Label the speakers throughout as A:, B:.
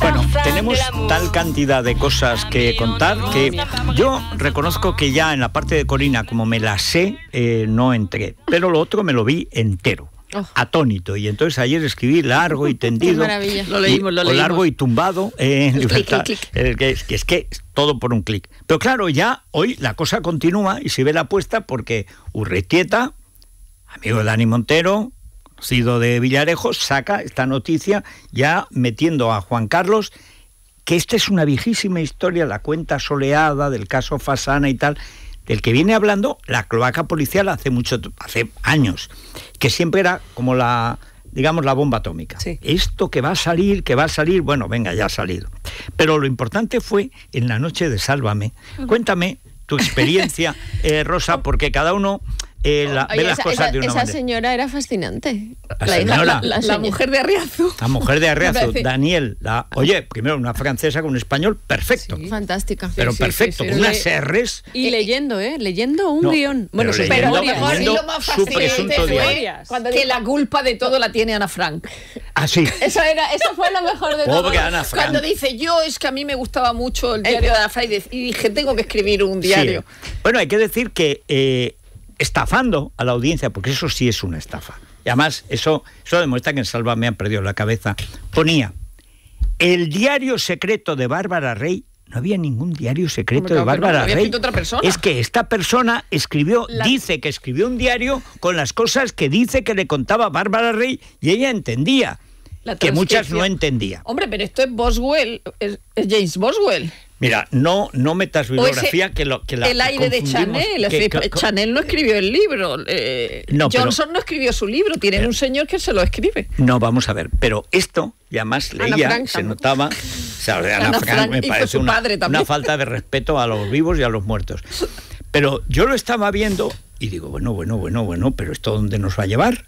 A: Bueno, tenemos tal cantidad de cosas que contar que yo reconozco que ya en la parte de Corina, como me la sé, eh, no entré, pero lo otro me lo vi entero. Oh. atónito. Y entonces ayer escribí largo y tendido. lo leímos, lo leímos. O largo y tumbado en libertad. Eh, es, que, es todo por un clic. Pero claro, ya hoy la cosa continúa y se ve la apuesta porque Urretieta, amigo de Dani Montero, Sido de Villarejo saca esta noticia ya metiendo a Juan Carlos, que esta es una viejísima historia, la cuenta soleada del caso Fasana y tal, del que viene hablando la cloaca policial hace mucho hace años, que siempre era como la digamos la bomba atómica. Esto que va a salir, que va a salir, bueno, venga, ya ha salido. Pero lo importante fue en la noche de Sálvame. Cuéntame tu experiencia, eh, Rosa, porque cada uno eh, esa,
B: señora era fascinante.
A: La,
B: mujer de Arriazu.
A: La mujer de Arriazu, Daniel. Oye, primero una francesa con un español perfecto. fantástica.
C: Pero perfecto, con
A: unas R's.
C: Y eh, leyendo, ¿eh? Leyendo un guión. Bueno, pero
A: leyendo, lo más fascinante
B: que la culpa de todo la tiene Ana Frank. Así. Ah, eso, era, eso fue lo mejor de todo. Cuando dice, yo es que a mí me gustaba mucho el eh, diario de Ana Frank y dije, tengo que escribir un
D: diario.
A: Bueno, hay que decir que estafando a la audiencia, porque eso sí es una estafa. Y además, eso, eso demuestra que en Salva me han perdido la cabeza. Ponía, el diario secreto de Bárbara Rey no había ningún diario secreto de Bárbara Rey. Otra persona. Es que esta persona escribió, dice que escribió un diario con las cosas que dice que le contaba Bárbara Rey y ella entendía.
B: Que muchas no entendía. Hombre, pero esto es Boswell, es James Boswell.
A: Mira, no, no metas bibliografía que, lo, que la El aire de Chanel. Chanel
B: no escribió el libro. Eh, Johnson no escribió su libro. Tiene un señor que se lo escribe.
A: No, vamos a ver. Pero esto, ya más leía, se notaba. O sea, Ana Frank me parece una, una falta de respeto a los vivos y a los muertos. Pero yo lo estaba viendo y digo, bueno, bueno, bueno, bueno, pero ¿esto dónde nos va a llevar?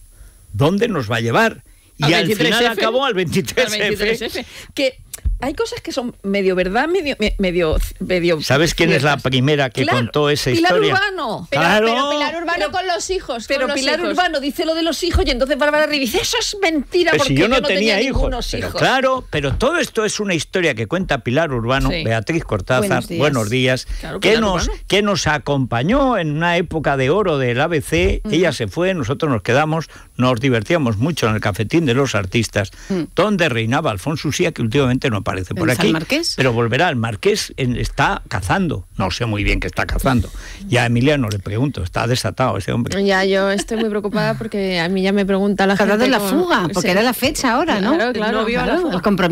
A: ¿Dónde nos va a llevar? Y al, final acabó al 23 Al 23F
B: que hay cosas que son medio verdad, medio... medio,
A: medio ¿Sabes quién es la primera que contó esa historia? Pilar Urbano. claro. pero Pilar
B: Urbano con los hijos. Pero Pilar Urbano dice lo de los hijos y entonces Bárbara Rey dice, eso es mentira porque yo no, tenía, hijos. Pero, claro,
A: pero todo esto es una historia que cuenta Pilar Urbano, Beatriz Cortázar, buenos días, que, nos, que nos acompañó en una época de oro del ABC. Ella se fue, nosotros nos quedamos, nos divertíamos mucho en el cafetín de los artistas, mm. donde reinaba Alfonso Usía, que últimamente no aparece por aquí. Pero volverá, el Marqués está cazando. No sé muy bien qué está cazando. Ya a Emiliano le pregunto, está desatado ese hombre.
B: Ya, yo estoy muy preocupada porque a mí ya me pregunta la gente. de la fuga, porque era la fecha ahora, ¿no? Claro,
C: claro,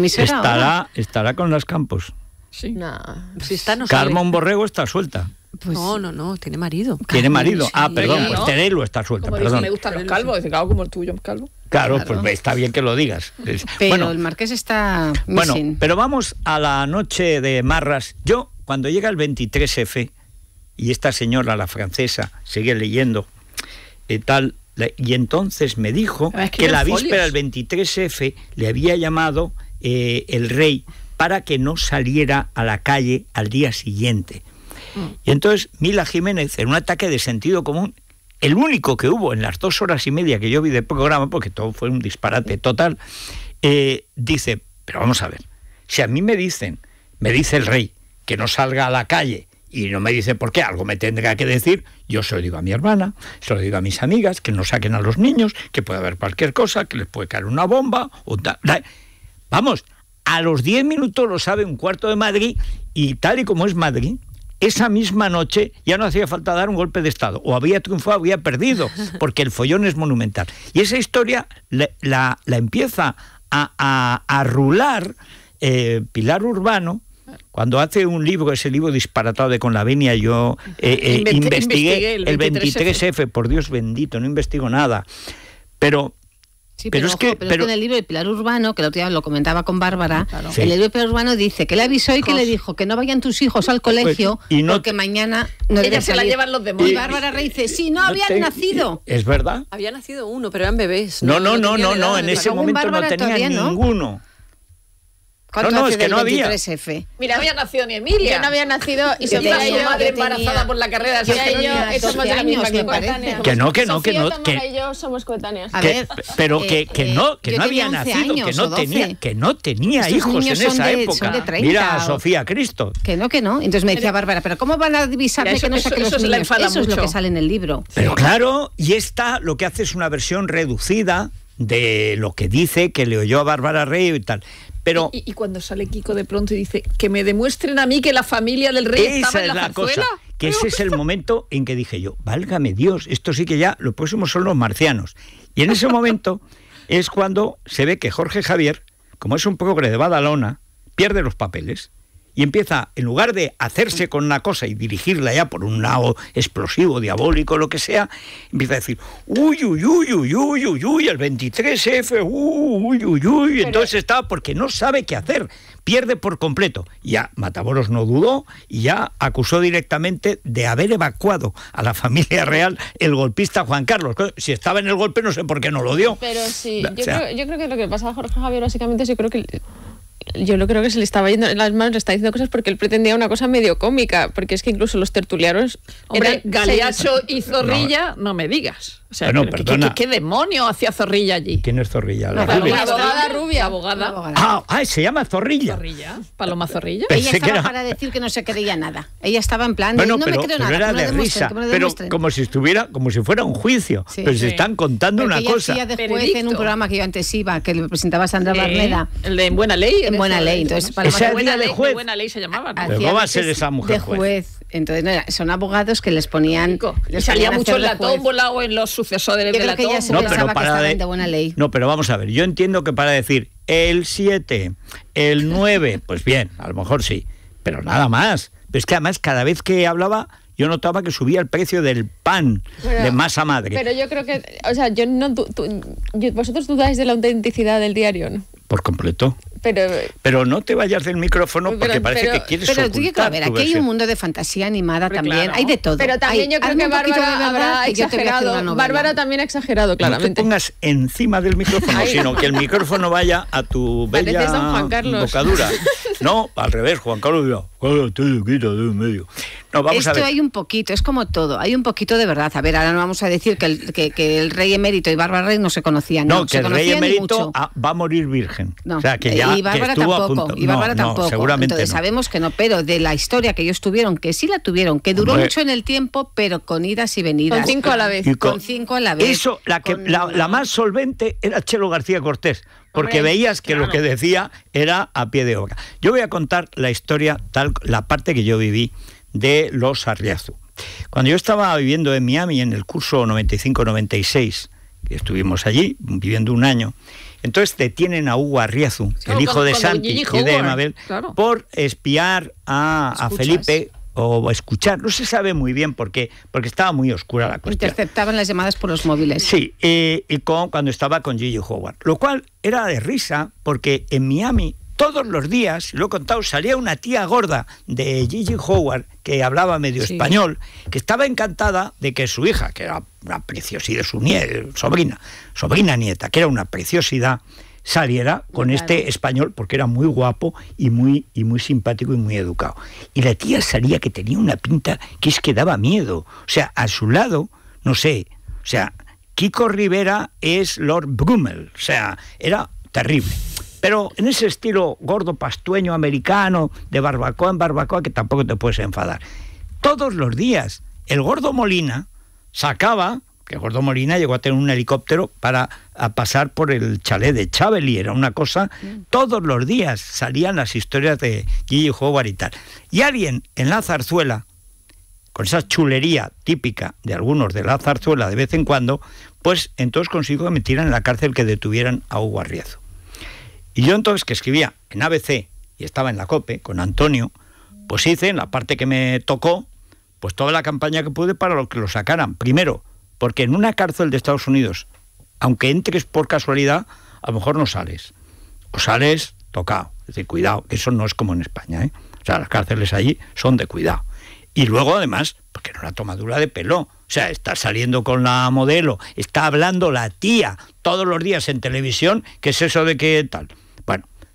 A: estará, estará con las campos.
C: Sí. Pues
A: Borrego está suelta.
C: Pues no, no, no, tiene marido. Tiene marido. Ah, perdón, pues
A: tenerlo está suelta. perdón. me
B: gustan los calvos, claro, como el tuyo, calvo.
A: Claro, pues está bien que lo digas. Pero el
D: marqués está. Bueno,
A: pero vamos a la noche de Marras. Yo, cuando llega el 23F, y esta señora, la francesa, sigue leyendo, y eh, tal, y entonces me dijo ah, que, la víspera del 23F le había llamado eh, el rey para que no saliera a la calle al día siguiente. Mm. Y entonces Mila Jiménez, en un ataque de sentido común, el único que hubo en las dos horas y media que yo vi de programa, porque todo fue un disparate total, eh, dice, pero vamos a ver, si a mí me dicen, me dice el rey, que no salga a la calle y no me dice por qué, algo me tendrá que decir, yo se lo digo a mi hermana, se lo digo a mis amigas, que no saquen a los niños, que puede haber cualquier cosa, que les puede caer una bomba. O Vamos, a los 10 minutos lo sabe un cuarto de Madrid y tal y como es Madrid, esa misma noche ya no hacía falta dar un golpe de Estado. O había triunfado o había perdido, porque el follón es monumental. Y esa historia la, empieza a, a, rular eh, Pilar Urbano, cuando hace un libro, ese libro disparatado de Con la Venia, yo eh, eh, investigué, el 23F. el 23F, por Dios bendito, no investigo nada. Pero pero, es que, pero, en el
D: libro de Pilar Urbano, que día lo comentaba con Bárbara, el libro de Pilar Urbano dice que le avisó y que le dijo que no vayan tus hijos
B: al colegio
D: y no... porque mañana no Ella se la llevan los demonios. Y, Bárbara
C: dice, sí, no, habían nacido. Es verdad. Había nacido uno, pero eran bebés. No, no, no, no, no, en ese momento no tenía
A: ninguno no, no, es que no había.
C: Mira, había nacido ni Emilia. Yo no había
B: nacido y Sofía madre embarazada por la carrera de Sofía y somos de que no, que no, que no. y somos coetáneos.
D: A ver, pero eh, que, que eh, no, que no había nacido, que no tenía, que
A: no tenía hijos en esa época. Mira Sofía Cristo.
D: Que no, que no. Entonces me decía Bárbara, pero ¿cómo van a divisarme que no saquen los niños? Eso es lo que sale en el libro.
A: Pero claro, y esta lo que hace es una versión reducida de lo que dice que le oyó a Bárbara Rey y tal.
B: ¿Y, cuando sale Kiko de pronto y dice que me demuestren a mí que la familia del rey estaba en la, es la Cosa,
A: que ese es el momento en que dije yo, válgame Dios, esto sí que ya lo próximos pues son los marcianos. Y en ese momento es cuando se ve que Jorge Javier, como es un poco de Badalona, pierde los papeles y empieza, en lugar de hacerse con una cosa y dirigirla ya por un lado explosivo, diabólico, lo que sea, empieza a decir, uy, uy, uy, uy, uy, uy, uy, el 23F, uy, uy, uy, entonces está porque no sabe qué hacer, pierde por completo. Ya Mataboros no dudó y ya acusó directamente de haber evacuado a la familia real el golpista Juan Carlos. Si estaba en el golpe no sé por qué no lo dio. Pero sí, yo, creo,
B: yo creo que lo que pasa a Jorge Javier básicamente es yo creo que yo lo creo que se le estaba yendo en las manos, le está diciendo cosas porque él pretendía una cosa medio cómica, porque es que incluso los tertulianos. Hombre, Galeacho y Zorrilla, no, me digas.
A: O sea, ¿qué, qué, demonio hacía Zorrilla allí? ¿Quién es Zorrilla? La, abogada rubia.
D: abogada. Ah,
A: ah, se llama Zorrilla.
D: Paloma Zorrilla. Ella estaba para decir que no se creía nada. Ella estaba en plan, no me creo nada. Era de risa, pero
A: como si estuviera, como si fuera un juicio. pero se están contando una cosa. de
D: en un programa que yo antes iba, que le presentaba Sandra eh, En Buena Ley buena ley. Entonces, de buena, ley,
B: buena ley se llamaba.
A: va a ser esa
D: mujer? De juez. Entonces, son abogados que les ponían. salía mucho en la
B: tómbola o en los sucesores de la tómbola.
A: no, pero vamos a ver. Yo entiendo que para decir el 7, el 9, pues bien, a lo mejor sí, pero nada más. Pero es que además cada vez que hablaba yo notaba que subía el precio del pan de masa madre. Pero
B: yo creo que, o sea, yo no, vosotros dudáis de la autenticidad del diario, ¿no?
A: Por completo. Pero, no te vayas del micrófono porque parece que quieres Pero a ver, aquí hay un
D: mundo de fantasía animada también, hay de todo. Pero también yo creo que Bárbara habrá exagerado. Bárbara
B: también ha exagerado,
D: claramente. No te
A: pongas encima del micrófono, sino que el micrófono vaya a tu bella bocadura. No, al revés, Juan Carlos dirá, Esto hay
D: un poquito, es como todo, hay un poquito de verdad. A ver, ahora no vamos a decir que el, el rey emérito y Bárbara no se conocían. No, que el rey emérito
A: va a morir virgen. O sea, que ya Ah, y Bárbara tampoco. y Bárbara tampoco. Entonces sabemos
D: que no, pero de la historia que ellos tuvieron, que sí la tuvieron, que duró mucho en el tiempo, pero con idas y venidas. Con cinco a la vez. Con, cinco a la vez. Eso,
A: la, que, la, más solvente era Chelo García Cortés porque veías que lo que decía era a pie de obra. Yo voy a contar la historia, tal, la parte que yo viví de los Arriazu. Cuando yo estaba viviendo en Miami en el curso 95-96, que estuvimos allí viviendo un año, entonces detienen a Hugo Arriazu, el hijo de Santi y de Mabel, eh, por espiar a, Felipe o escuchar, no se sabe muy bien por qué, porque estaba muy oscura la cuestión.
D: Interceptaban las llamadas
A: por los móviles. Sí, y cuando estaba con Gigi Howard, lo cual era de risa, porque en Miami todos los días, lo he contado, salía una tía gorda de Gigi Howard que hablaba medio español, que estaba encantada de que su hija, que era una preciosidad, su sobrina, sobrina nieta, que era una preciosidad, saliera con este español porque era muy guapo y muy, y muy simpático y muy educado. Y la tía salía que tenía una pinta que es que daba miedo. O sea, a su lado, no sé, o sea, Kiko Rivera es Lord Brummel, o sea, era terrible pero en ese estilo gordo pastueño americano, de barbacoa en barbacoa, que tampoco te puedes enfadar. Todos los días, el gordo Molina sacaba, que el gordo Molina llegó a tener un helicóptero para pasar por el chalet de Chabeli, era una cosa, mm. todos los días salían las historias de Gigi Howard y tal. Y alguien en la zarzuela, con esa chulería típica de algunos de la zarzuela de vez en cuando, pues entonces consigo que metieran en la cárcel que detuvieran a Hugo Arriazo. Y yo entonces que escribía en ABC y estaba en la COPE con Antonio, pues hice en la parte que me tocó, pues toda la campaña que pude para lo que lo sacaran. Primero, porque en una cárcel de Estados Unidos, aunque entres por casualidad, a lo mejor no sales. O sales tocado. Es decir, cuidado, que eso no es como en España. ¿eh? O sea, las cárceles allí son de cuidado. Y luego, además, porque era la tomadura de pelo. O sea, está saliendo con la modelo, está hablando la tía todos los días en televisión, que es eso de qué tal.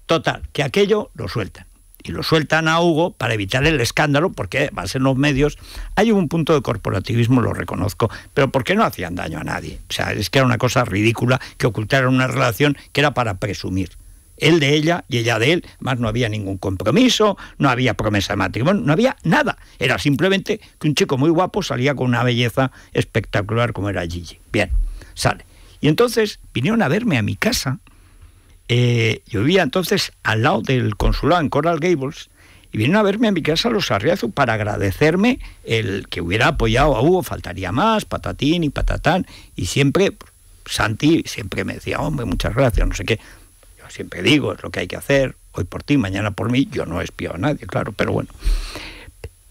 A: Total, que aquello lo sueltan. Y lo sueltan a Hugo para evitar el escándalo, porque va a ser los medios. Hay un punto de corporativismo, lo reconozco, pero ¿por qué no hacían daño a nadie? O sea, es que era una cosa ridícula que ocultaran una relación que era para presumir él de ella y ella de él, más no había ningún compromiso, no había promesa de matrimonio, no había nada. Era simplemente que un chico muy guapo salía con una belleza espectacular como era Gigi. Bien, sale. Y entonces vinieron a verme a mi casa eh, yo vivía entonces al lado del consulado en Coral Gables, y vinieron a verme a mi casa los Arriazu para agradecerme el que hubiera apoyado a Hugo, faltaría más, patatín y patatán, y siempre Santi siempre me decía, hombre, muchas gracias, no sé qué. Yo siempre digo, es lo que hay que hacer, hoy por ti, mañana por mí, yo no espío a nadie, claro, pero bueno.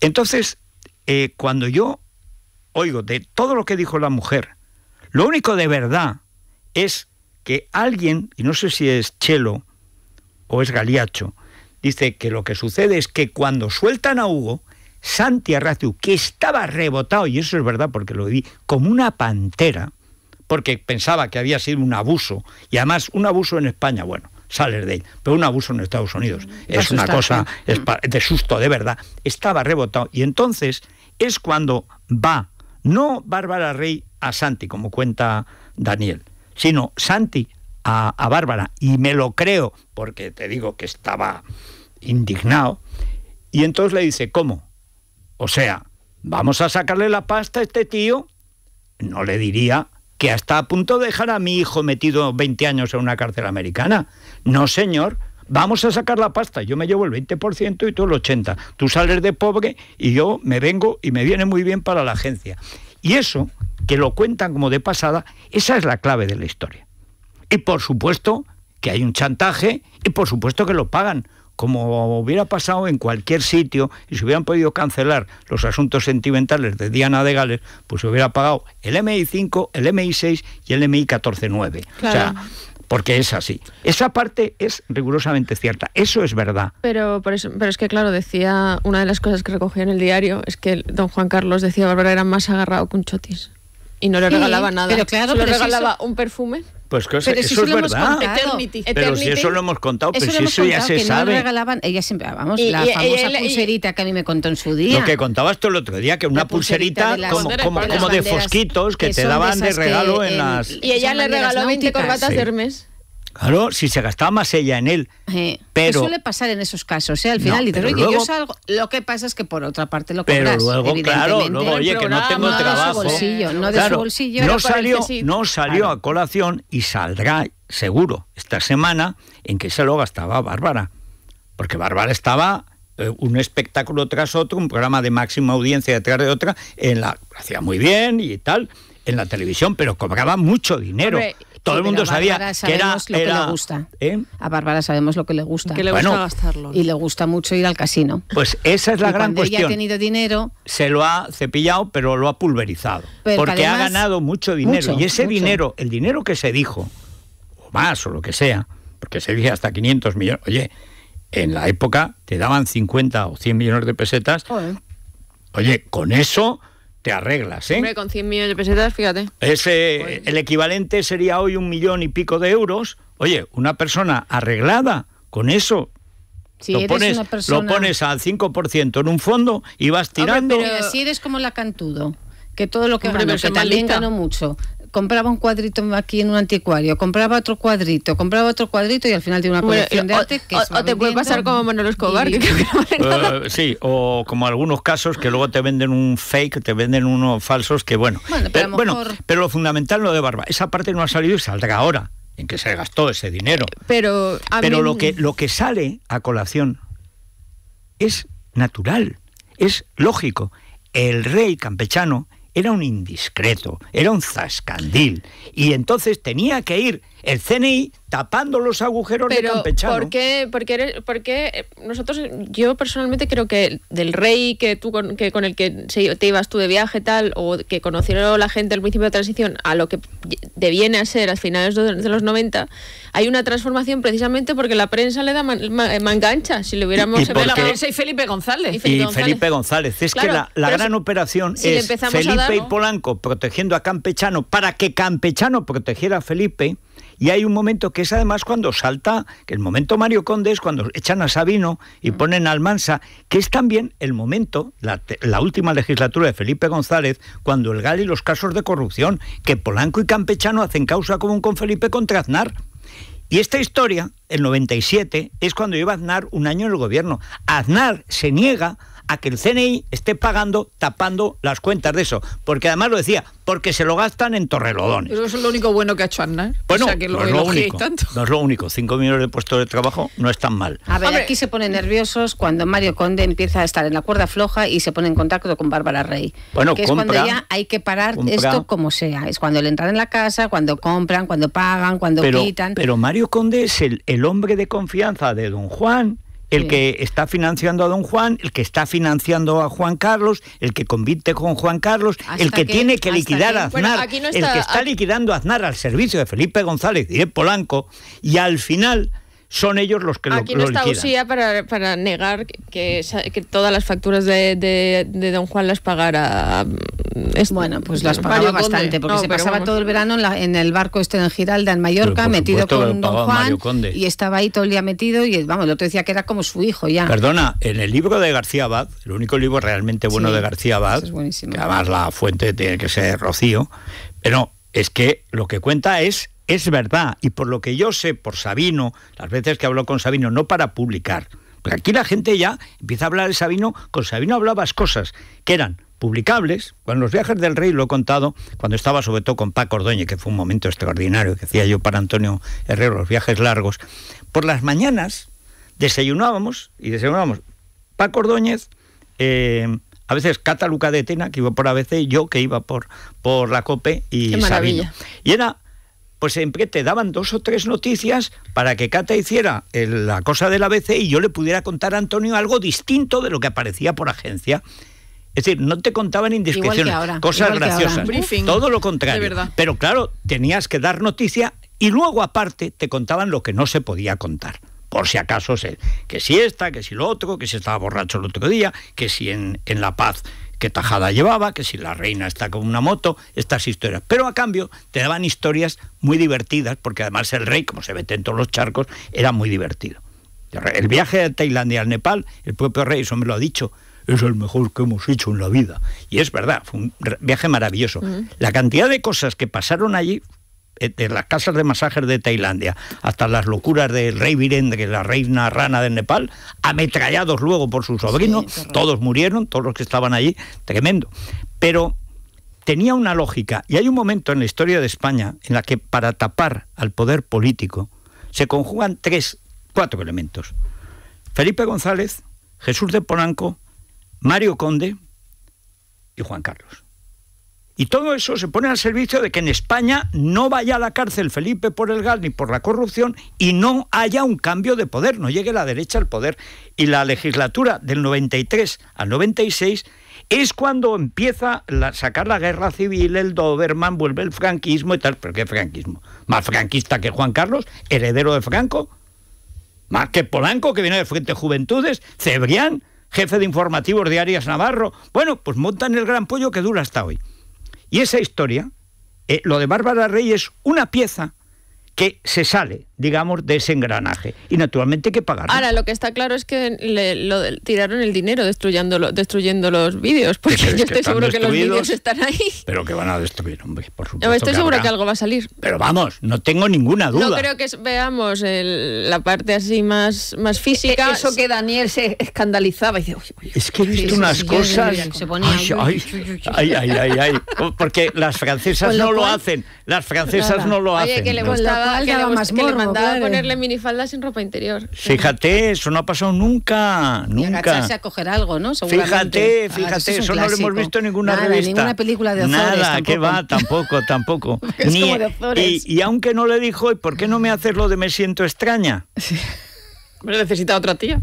A: Entonces, eh, cuando yo oigo de todo lo que dijo la mujer, lo único de verdad es que alguien, y no sé si es Chelo o es Galiacho, dice que lo que sucede es que cuando sueltan a Hugo, Santi Arratiu, que estaba rebotado, y eso es verdad porque lo vi, como una pantera, porque pensaba que había sido un abuso, y además un abuso en España, bueno, sales de ahí, pero un abuso en Estados Unidos, mm, es una cosa de susto, de verdad, estaba rebotado, y entonces es cuando va, no Bárbara Rey a Santi, como cuenta Daniel, sino Santi a, Bárbara, y me lo creo, porque te digo que estaba indignado, y entonces le dice, ¿cómo? O sea, vamos a sacarle la pasta a este tío. No le diría que hasta a punto de dejar a mi hijo metido 20 años en una cárcel americana. No, señor, vamos a sacar la pasta. Yo me llevo el 20% y tú el 80%. Tú sales de pobre y yo me vengo y me viene muy bien para la agencia. Y eso, que lo cuentan como de pasada, esa es la clave de la historia. Y por supuesto que hay un chantaje y por supuesto que lo pagan, como hubiera pasado en cualquier sitio y se hubieran podido cancelar los asuntos sentimentales de Diana de Gales, pues se hubiera pagado el MI5, el MI6 y el MI149. Claro porque es así. Esa parte es rigurosamente cierta, eso es verdad.
B: Pero, eso, pero es que, claro, decía, una de las cosas que recogía en el diario es que don Juan Carlos decía Bárbara era más agarrado que un chotis. Y no le regalaba nada. Pero claro, le regalaba un perfume
A: pues que, eso es verdad. Pero si eso lo hemos contado, eso pues ya se que sabe.
D: regalaban, ella siempre, vamos, la famosa pulserita que a mí me contó en su día. Lo que
A: contabas tú el otro día, que una pulserita, como, de, fosquitos que, te daban de regalo en las. Y ella le regaló 20 corbatas de Hermes. Claro, si se gastaba más ella en él.
D: Eh, pero suele pasar en esos casos, ¿eh? Al final yo salgo. Lo que pasa es que por otra parte lo que Pero luego, claro, oye, que no tengo trabajo. No de salió,
A: no salió a colación y saldrá, seguro, esta semana en que se lo gastaba Bárbara. Porque Bárbara estaba eh, un espectáculo tras otro, un programa de máxima audiencia detrás de otra, en la hacía muy bien y tal, en la televisión, pero cobraba mucho dinero todo el mundo sabía que era, lo Que le gusta.
D: ¿Eh? A Bárbara sabemos lo que le gusta. Que le gusta gastarlo. Y le gusta mucho ir al casino.
A: Pues esa es la gran cuestión. Ella ha
D: tenido dinero.
A: Se lo ha cepillado, pero lo ha pulverizado. porque ha ganado mucho dinero. y ese dinero, el dinero que se dijo, o más, o lo que sea, porque se dice hasta 500 millones. Oye, en la época te daban 50 o 100 millones de pesetas. Oye con eso te arreglas, ¿eh?
B: con 100 millones de pesetas, fíjate.
A: Ese, El equivalente sería hoy un millón y pico de euros. Oye, una persona arreglada con eso, lo, pones, persona... lo pones al 5% en un fondo y vas tirando. pero si
D: eres como la Cantudo, que todo lo que Hombre, también mucho, compraba un cuadrito aquí en un anticuario, compraba otro cuadrito, compraba otro cuadrito y al final tiene una colección de arte que o, te puede pasar como
B: Manolo Escobar,
A: eh, sí, o como algunos casos que luego te venden un fake, te venden unos falsos que bueno. Bueno, pero, lo fundamental lo de Barba, esa parte no ha salido y saldrá ahora en que se gastó ese dinero.
B: Pero, pero lo, que,
A: lo que sale a colación es natural, es lógico. El rey campechano era un indiscreto, era un zascandil. Y entonces tenía que ir el CNI tapando los agujeros de Campechano. ¿por
B: qué, porque, eh, nosotros, yo personalmente creo que del rey que tú con, que con el que te ibas tú de viaje tal, o que conocieron la gente del principio de transición, a lo que deviene a ser a finales de los 90, hay una transformación precisamente porque la prensa le da mangancha. Si le hubiéramos... Y, Felipe González. Y Felipe,
A: González. Es que la, gran operación es Felipe y Polanco protegiendo a Campechano para que Campechano protegiera a Felipe y hay un momento que es además cuando salta, que el momento Mario Conde es cuando echan a Sabino y mm. ponen a Almansa, que es también el momento, la, última legislatura de Felipe González, cuando el Gali y los casos de corrupción, que Polanco y Campechano hacen causa común con Felipe contra Aznar. Y esta historia, el 97, es cuando lleva Aznar un año en el gobierno. Aznar se niega a que el CNI esté pagando, tapando las cuentas de eso. Porque además lo decía, porque se lo gastan en torrelodones.
B: Pero eso es lo único bueno que ha hecho Arna
D: Bueno, no, es lo único,
A: no es lo único. Cinco millones de puestos de trabajo no es tan mal.
D: A ver, aquí se ponen nerviosos cuando Mario Conde empieza a estar en la cuerda floja y se pone en contacto con Bárbara Rey. Bueno, que compra, es cuando ya hay que parar esto como sea. Es cuando le entran en la casa, cuando compran, cuando pagan, cuando quitan. Pero
A: Mario Conde es el hombre de confianza de don Juan el que está financiando a don Juan, el que está financiando a Juan Carlos, el que convite con Juan Carlos, el que, tiene que liquidar a Aznar, el que está liquidando a Aznar al servicio de Felipe González y Polanco, y al final son ellos los que lo, Aquí no está Usía
B: para, negar que, todas las facturas de, Don Juan las pagara. Mm, este, bueno, pues
A: mm, las pagaba bastante, porque se pasaba todo
D: el verano en, el barco este en Giralda, en Mallorca, metido con Don Juan. Y estaba ahí todo el día metido y, vamos, el otro decía que era como su hijo ya.
A: Perdona, en el libro de García Abad, el único libro realmente bueno de García Abad, además la fuente tiene que ser Rocío, pero es que lo que cuenta es es verdad, y por lo que yo sé, por Sabino, las veces que habló con Sabino, no para publicar, porque aquí la gente ya empieza a hablar de Sabino, con Sabino hablabas cosas que eran publicables, Cuando los viajes del rey lo he contado, cuando estaba sobre todo con Paco Ordóñez, que fue un momento extraordinario, que hacía yo para Antonio Herrero, los viajes largos, por las mañanas desayunábamos, y desayunábamos Paco Ordóñez, eh, a veces Cataluca de Tena, que iba por ABC, yo que iba por, por la COPE y Sabino. Y era pues siempre te daban dos o tres noticias para que Cata hiciera la cosa del ABC y yo le pudiera contar a Antonio algo distinto de lo que aparecía por agencia. Es decir, no te contaban indiscreciones, cosas graciosas, todo lo contrario. Pero claro, tenías que dar noticia y luego aparte te contaban lo que no se podía contar por si acaso, que si esta, que si lo otro, que si estaba borracho el otro día, que si en La Paz qué tajada llevaba, que si la reina está con una moto, estas historias. Pero a cambio te daban historias muy divertidas, porque además el rey, como se mete en todos los charcos, era muy divertido. El viaje de Tailandia al Nepal, el propio rey, eso me lo ha dicho, es el mejor que hemos hecho en la vida. Y es verdad, fue un viaje maravilloso. La cantidad de cosas que pasaron allí eh, de las casas de masajes de Tailandia hasta las locuras del rey Virendre, que la reina rana de Nepal, ametrallados luego por su sobrino, todos murieron, todos los que estaban allí, tremendo. Pero tenía una lógica, y hay un momento en la historia de España en la que para tapar al poder político se conjugan tres, cuatro elementos. Felipe González, Jesús de Polanco, Mario Conde y Juan Carlos. Y todo eso se pone al servicio de que en España no vaya a la cárcel Felipe por el gas ni por la corrupción y no haya un cambio de poder, no llegue la derecha al poder. Y la legislatura del 93 al 96 es cuando empieza a sacar la guerra civil, el Doberman, vuelve el franquismo y tal. ¿Pero qué franquismo? ¿Más franquista que Juan Carlos, heredero de Franco? ¿Más que Polanco, que viene de Frente Juventudes? ¿Cebrián, jefe de informativos de Arias Navarro? Bueno, pues montan el gran pollo que dura hasta hoy. Y esa historia, eh, lo de Bárbara Rey es una pieza que se sale digamos, de ese engranaje. Y naturalmente que pagar. Ahora,
B: lo que está claro es que le, lo, tiraron el dinero destruyendo, destruyendo
A: los vídeos, porque yo estoy seguro que los vídeos están ahí. Pero que van a destruir, hombre, por supuesto. estoy seguro que algo va a salir. Pero vamos, no tengo ninguna duda. No creo
B: que veamos la parte así más, más física. Eso que Daniel se escandalizaba y dice,
A: Es que he visto unas cosas... Ay, ay, ay, ay, Porque las francesas no lo hacen. Las francesas no lo Oye, que le gustaba... Que mandaba a ponerle
B: minifaldas sin ropa interior.
A: Fíjate, eso no ha pasado nunca, nunca. Y a
D: coger algo, ¿no? Fíjate, fíjate, ah, eso, no lo hemos visto en ninguna Nada, revista. ninguna película de Nada, que
A: va, tampoco, tampoco. Ni, y, aunque no le dijo, ¿y ¿por qué no me haces lo de me siento extraña? Sí. Me necesita otra tía.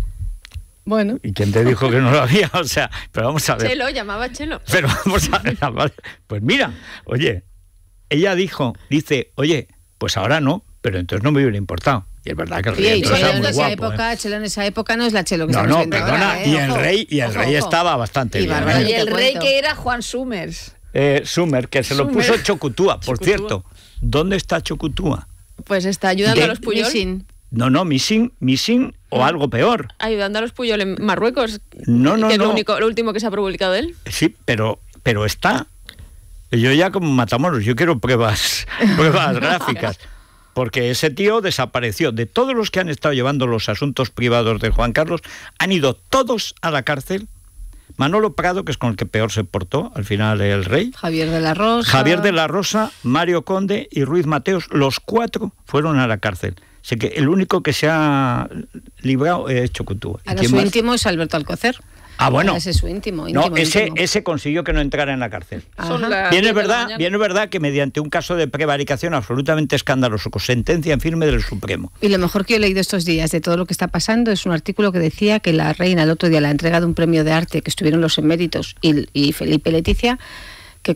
A: Bueno. ¿Y quién te dijo que no lo había? O sea, pero vamos a ver. Chelo,
B: llamaba Chelo. Pero
A: vamos a ver. Pues mira, oye, ella dijo, dice, oye, pues ahora no pero entonces no me hubiera importado. Y es verdad que el rey en esa época,
D: ¿eh? en esa época no es la Chelo ¿eh? y el rey y el rey estaba
A: bastante y bien. ¿eh? Y el rey
D: que
B: era Juan Summers.
A: Sumers, que se lo puso Chocutúa, por cierto. ¿Dónde está Chocutúa?
B: Pues está ayudando a los Puyol.
A: No, no, Missing, Missing o ah. algo peor.
B: Ayudando a los Puyol en Marruecos.
A: No, no, que Es lo,
B: último que se ha publicado
A: él. Sí, pero, pero está yo ya como Matamoros, yo quiero pruebas, pruebas gráficas porque ese tío desapareció. De todos los que han estado llevando los asuntos privados de Juan Carlos, han ido todos a la cárcel. Manolo Prado, que es con el que peor se portó, al final el rey.
D: Javier de la Rosa. Javier de la
A: Rosa, Mario Conde y Ruiz Mateos, los cuatro fueron a la cárcel. Así que el único que se ha librado es Chocutúa. Ahora su
D: es Alberto Alcocer. Ah, bueno. Ese es su íntimo. ese,
A: consiguió que no entrara en la cárcel. Bien es, verdad, verdad que mediante un caso de prevaricación absolutamente escandaloso, con sentencia en firme del Supremo.
D: Y lo mejor que he leído estos días de todo lo que está pasando es un artículo que decía que la reina el otro día la entrega de un premio de arte que estuvieron los eméritos y, y Felipe Leticia que,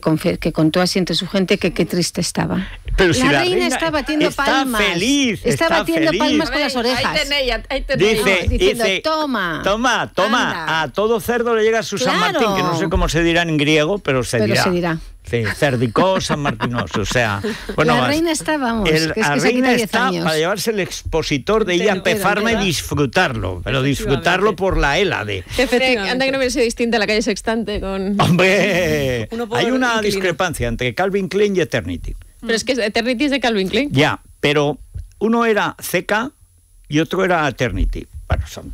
D: contó así entre su gente que qué triste estaba
A: la, reina, está batiendo está palmas. Feliz, está, batiendo palmas
B: con las orejas. Ahí tenéis, ahí
D: tenéis. Dice, dice, toma.
A: Toma, toma. A todo cerdo le llega su San Martín, que no sé cómo se dirá en griego, pero se pero dirá. Se dirá. Sí, Cerdicó, San Martino. o sea... Bueno, la reina está,
D: vamos, el, que es que la reina está para
A: llevarse el expositor de ella a pefarme y disfrutarlo, pero disfrutarlo por la élade.
B: Efectivamente. Anda que no me hubiese distinta la calle Sextante con... ¡Hombre! Hay una
A: discrepancia entre Calvin Klein y Eternity.
B: Pero es que Eternity es de Calvin Klein.
A: Ya, pero uno era ZK y otro era Eternity. Bueno, son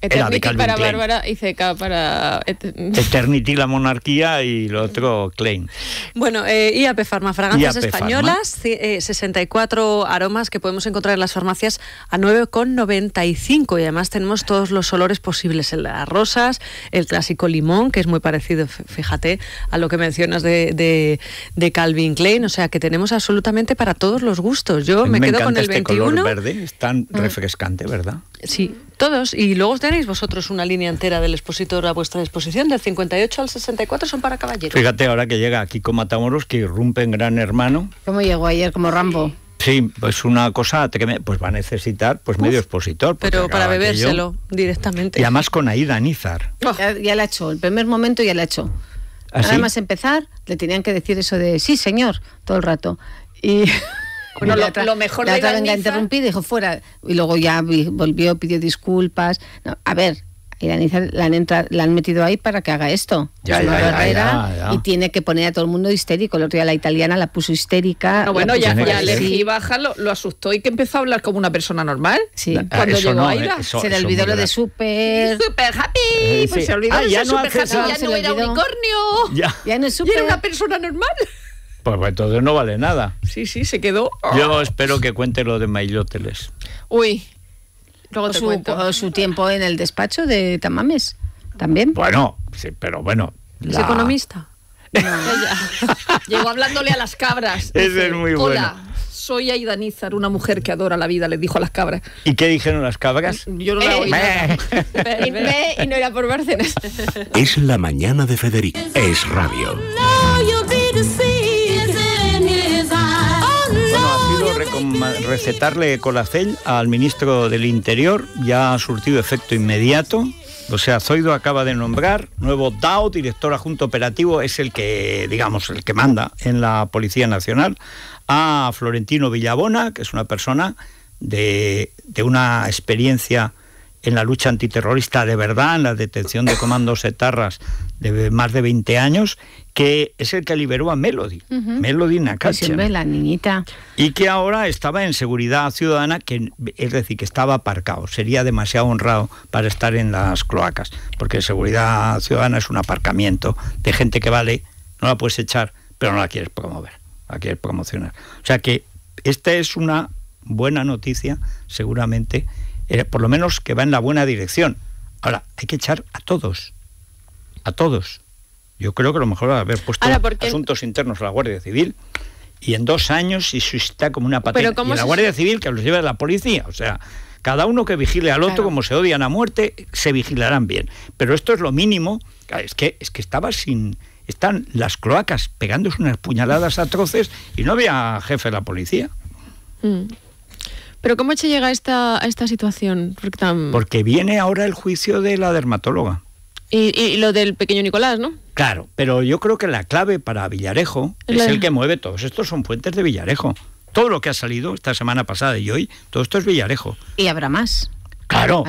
A: Eternity para Bárbara
B: y CK para...
C: Eternity,
A: la monarquía y lo otro, Klein.
C: Bueno, eh, IAP Farma, fragancias españolas, 64 eh, aromas que podemos encontrar en las farmacias a 9,95 y además tenemos todos los olores posibles, en las rosas, el clásico limón, que es muy parecido, fíjate, a lo que mencionas de, Calvin Klein, o sea que tenemos absolutamente para todos los gustos. Yo me, quedo con el este color verde,
A: es tan mm. refrescante, ¿verdad?
C: Sí, todos. Y luego tenéis vosotros una línea entera del expositor a vuestra disposición, del 58 al 64 son para caballeros. Fíjate
A: ahora que llega aquí Kiko Matamoros, que irrumpe Gran Hermano.
C: ¿Cómo llegó ayer? Como Rambo.
A: Sí, pues una cosa que pues va a necesitar pues medio expositor. Pero para bebérselo
D: directamente. Y además
A: con Aida Nizar.
D: Oh. Ya, la ha hecho, el primer momento ya la ha hecho. ¿Ah, además más empezar, le tenían que decir eso de sí, señor, todo el rato. Y Bueno, lo, lo, mejor la otra venga interrumpí, dijo fuera. Y luego ya volvió, pidió disculpas. a ver, y la, han la han metido ahí para que haga esto. Ya, y tiene que poner a todo el mundo histérico. El otro día la italiana la puso
B: histérica. No, bueno, ya, ya Baja lo, asustó y que empezó a hablar como una persona normal. Sí. Ah,
D: cuando llegó a Ira. Eh, pues se le olvidó ah, lo de
B: super. Super happy.
D: se olvidó ya no Ya era
B: unicornio. Ya. no es super. era una persona normal.
A: Pues, pues, entonces no vale nada. Sí, sí, se quedó. Yo espero que cuente lo de Mayoteles.
B: Uy,
D: luego su, tiempo en el despacho de Tamames, también. Bueno,
A: sí, pero bueno. ¿Es
B: economista? Llegó hablándole a las cabras. Ese
A: es muy Hola,
B: soy soy Nizar, una mujer que adora la vida, le dijo a las cabras.
A: ¿Y qué dijeron las cabras? Yo no la oí. Eh,
B: y no era por Bárcenas.
A: Es la mañana de Federico. Es radio. No, recetarle Colacel al ministro del Interior ya ha surtido efecto inmediato. O sea, Zoido acaba de nombrar nuevo DAO, director adjunto operativo, es el que, digamos, el que manda en la Policía Nacional, a Florentino Villabona, que es una persona de, de una experiencia en la lucha antiterrorista de verdad, en la detención de comandos etarras de más de 20 años, que es el que liberó a Melody, Melody Nakache. la niñita. Y que ahora estaba en seguridad ciudadana, que es decir, que estaba aparcado. Sería demasiado honrado para estar en las cloacas, porque seguridad ciudadana es un aparcamiento de gente que vale, no la puedes echar, pero no la quieres promover, la quieres promocionar. O sea que esta es una buena noticia, seguramente, eh, por lo menos que va en la buena dirección. Ahora, hay que echar a todos, a todos. Yo creo que lo mejor va a haber puesto asuntos internos a la Guardia Civil y en dos años y está como una patada. Y la Guardia Civil que los lleva la policía, o sea cada uno que vigile al otro, como se odian a muerte, se vigilarán bien. Pero esto es lo mínimo. Es que, es que estaba sin. Están las cloacas pegándose unas puñaladas atroces y no había jefe de la policía.
B: Mm. Pero ¿cómo se llega a esta, situación?
A: Porque, viene ahora el juicio de la dermatóloga.
B: Y, lo del pequeño Nicolás, ¿no?
A: Claro, pero yo creo que la clave para Villarejo es el que mueve todos estos son fuentes de Villarejo. Todo lo que ha salido esta semana pasada y hoy, todo esto es Villarejo.
D: Y habrá más.
A: Claro,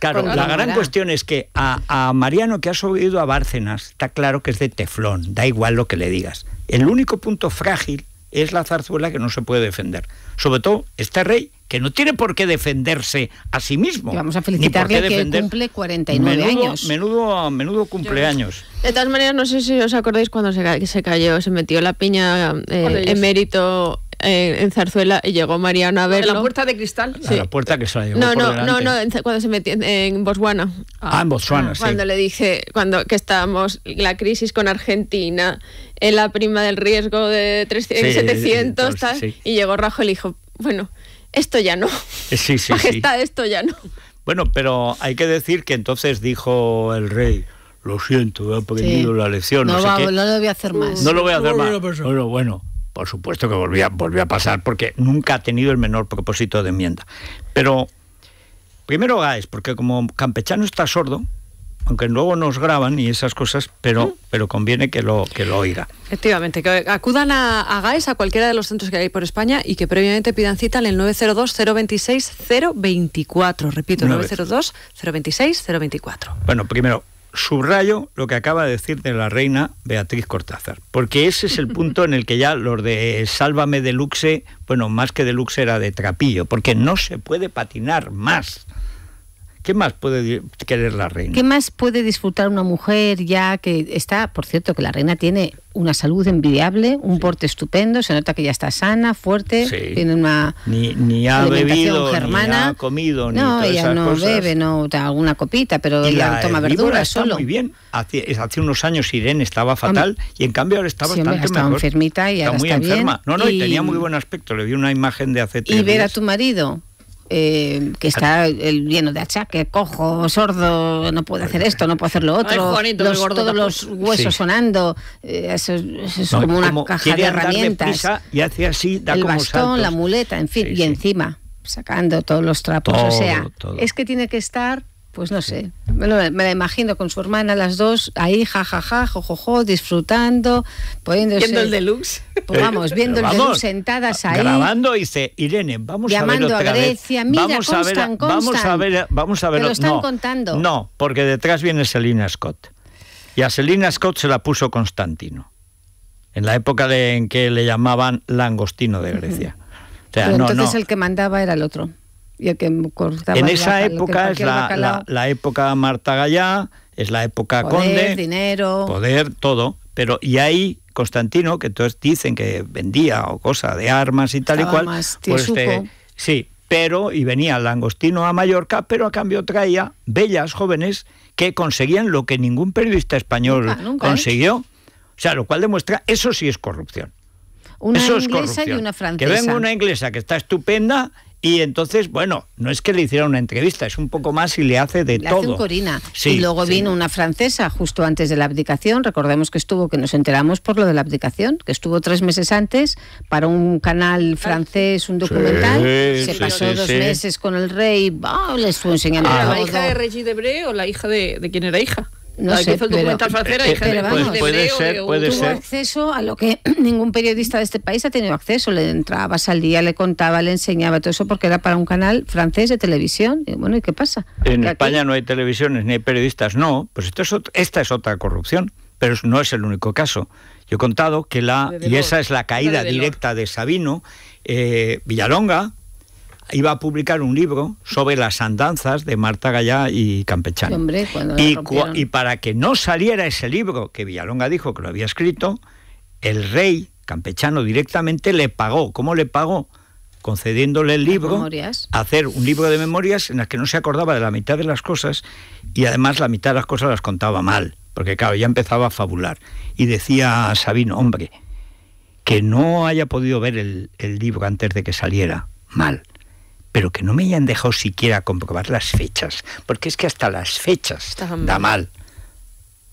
A: Claro, la gran cuestión es que a, Mariano que ha subido a Bárcenas, está claro que es de teflón, da igual lo que le digas. El único punto frágil es la zarzuela que no se puede defender. Sobre todo este rey que no tiene por qué defenderse a sí mismo. vamos a felicitarle que cumple
D: 49 años.
A: Menudo, menudo cumpleaños.
B: De todas maneras, no sé si os acordáis cuando se, cayó, se metió la piña eh, en mérito eh, en Zarzuela y llegó Mariano a verlo. la puerta de cristal? Sí. la
A: puerta que se No, no, no, no,
B: cuando se metió en, Botswana. Ah, en Botswana, ah, sí. Cuando le dije cuando que estábamos, la crisis con Argentina, en la prima del riesgo de 300, 700, tal, y llegó Rajo y dijo, bueno, esto ya no.
A: Eh, sí, sí, Majestad, esto ya no. Bueno, pero hay que decir que entonces dijo el rey, lo siento, he aprendido la lección. No, no, lo voy a hacer más. No lo voy a hacer más. Bueno, bueno. Por supuesto que volvió, a pasar porque nunca ha tenido el menor propósito de enmienda. Pero primero Gáez, porque como campechano está sordo, aunque luego nos graban y esas cosas, pero, pero conviene que lo, que lo oiga.
C: Efectivamente, que acudan a, Gáez, a cualquiera de los centros que hay por España y que previamente pidan cita en el 902-026-024. Repito, 902-026-024.
A: Bueno, primero, subrayo lo que acaba de decir de la reina Beatriz Cortázar, porque ese es el punto en el que ya los de Sálvame Deluxe, bueno, más que Deluxe era de trapillo, porque no se puede patinar más. ¿Qué más puede querer la reina? ¿Qué más
D: puede disfrutar una mujer ya que está, por cierto, que la reina tiene una salud envidiable, un porte estupendo, se nota que ya está sana, fuerte, tiene una
A: ni, ni ha bebido, germana. ni ha comido, ni no, todas ella no bebe,
D: no alguna copita, pero ella toma verduras solo. Muy bien,
A: hace, hace, unos años Irene estaba fatal y en cambio ahora está sí, mejor. estaba
D: enfermita y ahora está, muy está enferma. No, no, y... tenía muy
A: buen aspecto. Le vi una imagen de hace. Tres y ver a
D: tu marido eh, que está el, lleno de achaque cojo, sordo, no puedo hacer esto,
A: no puedo hacer lo otro, todos los huesos
D: sonando, eh, eso, es como una caja de herramientas.
A: y así, el bastón, la
D: muleta, en fin, y encima sacando todos los trapos, o sea, es que tiene que estar pues no sé, me la imagino con su hermana, las dos ahí, jajaja, jojojo, jo, disfrutando, poniendo Viendo el deluxe. Pues eh, vamos, viendo el deluxe sentadas ah, ahí. Grabando,
A: dice Irene, vamos a ver. Llamando a Grecia, mira, vamos a ver, Vamos a ver, vamos están no, contando. No, porque detrás viene Selina Scott. Y a Selina Scott se la puso Constantino. En la época en que le llamaban Langostino de Grecia. entonces el
D: que mandaba era el otro. En esa época es la,
A: época Marta Gallá, es la época poder, Conde.
D: dinero.
A: Poder, todo. Pero y ahí Constantino, que todos dicen que vendía o cosa de armas y tal y cual. Pues, este, sí, pero, y venía Langostino a Mallorca, pero a cambio traía bellas jóvenes que conseguían lo que ningún periodista español ¿eh? consiguió. O sea, lo cual demuestra, eso sí es corrupción. Una inglesa y una francesa. Que venga una inglesa que está estupenda y entonces, bueno, no es que le hiciera una entrevista, es un poco más y le hace de todo. un corina.
D: y luego vino una francesa justo antes de la abdicación. Recordemos que estuvo, que nos enteramos por lo de la abdicación, que estuvo tres meses antes para un canal francés, un documental. se pasó dos meses con el rey, oh, le estuvo enseñando. Ah, ¿La hija de
B: Regis Debré o la hija de, de quién era hija? no sé, el eh, vamos,
D: puede ser, tuvo
B: acceso a lo que
D: ningún periodista de este país ha tenido acceso. Le entrabas al día, le contaba, le enseñaba todo eso porque era para un canal francés de televisión. bueno, ¿y qué pasa?
A: En España no hay televisiones ni hay periodistas, no. Pues esto es, esta es otra corrupción, pero no es el único caso. Yo he contado que la, y esa es la caída directa de Sabino, eh, Villalonga, iba a publicar un libro sobre las andanzas de Marta Gallá y Campechano.
D: y,
A: para que no saliera ese libro, que Villalonga dijo que lo había escrito, el rey campechano directamente le pagó. ¿Cómo le pagó? concediéndole el libro, hacer un libro de memorias en las que no se acordaba de la mitad de las cosas y además la mitad de las cosas las contaba mal, porque claro, ya empezaba a fabular. Y decía Sabino, hombre, que no haya podido ver el, el libro antes de que saliera mal pero que no me hayan dejado siquiera comprobar las fechas, porque es que hasta las fechas da mal.